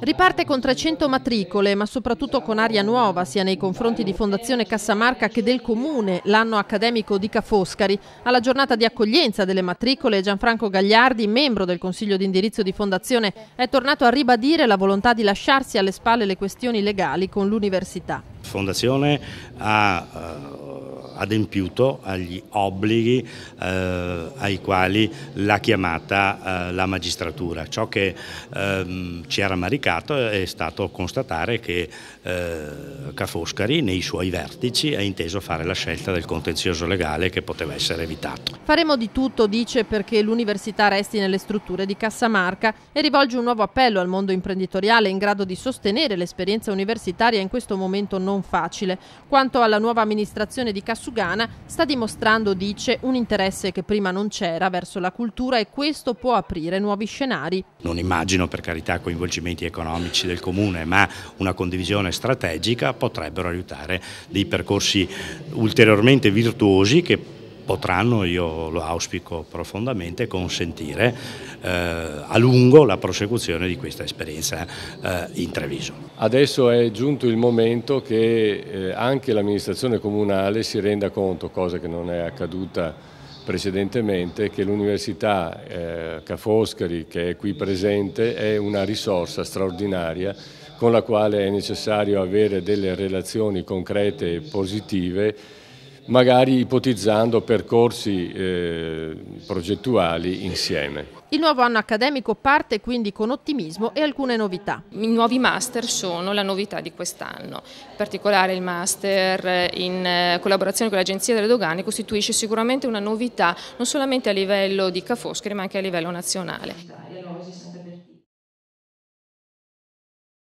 Riparte con 300 matricole, ma soprattutto con aria nuova, sia nei confronti di Fondazione Cassamarca che del Comune, l'anno accademico di Cafoscari. Alla giornata di accoglienza delle matricole, Gianfranco Gagliardi, membro del Consiglio di indirizzo di Fondazione, è tornato a ribadire la volontà di lasciarsi alle spalle le questioni legali con l'università. Fondazione ha eh, adempiuto agli obblighi eh, ai quali l'ha chiamata eh, la magistratura. Ciò che ehm, ci ha rammaricato è stato constatare che eh, Cafoscari nei suoi vertici ha inteso fare la scelta del contenzioso legale che poteva essere evitato. Faremo di tutto, dice, perché l'università resti nelle strutture di Cassamarca e rivolge un nuovo appello al mondo imprenditoriale in grado di sostenere l'esperienza universitaria in questo momento non facile. Quanto alla nuova amministrazione di Cassamarca, Ghana sta dimostrando, dice, un interesse che prima non c'era verso la cultura e questo può aprire nuovi scenari. Non immagino per carità coinvolgimenti economici del comune, ma una condivisione strategica potrebbero aiutare dei percorsi ulteriormente virtuosi che potranno, io lo auspico profondamente, consentire eh, a lungo la prosecuzione di questa esperienza eh, in Treviso. Adesso è giunto il momento che eh, anche l'amministrazione comunale si renda conto, cosa che non è accaduta precedentemente, che l'Università eh, Ca' Foscari, che è qui presente, è una risorsa straordinaria con la quale è necessario avere delle relazioni concrete e positive magari ipotizzando percorsi eh, progettuali insieme. Il nuovo anno accademico parte quindi con ottimismo e alcune novità. I nuovi master sono la novità di quest'anno, in particolare il master in eh, collaborazione con l'Agenzia delle Dogane costituisce sicuramente una novità non solamente a livello di Ca' ma anche a livello nazionale.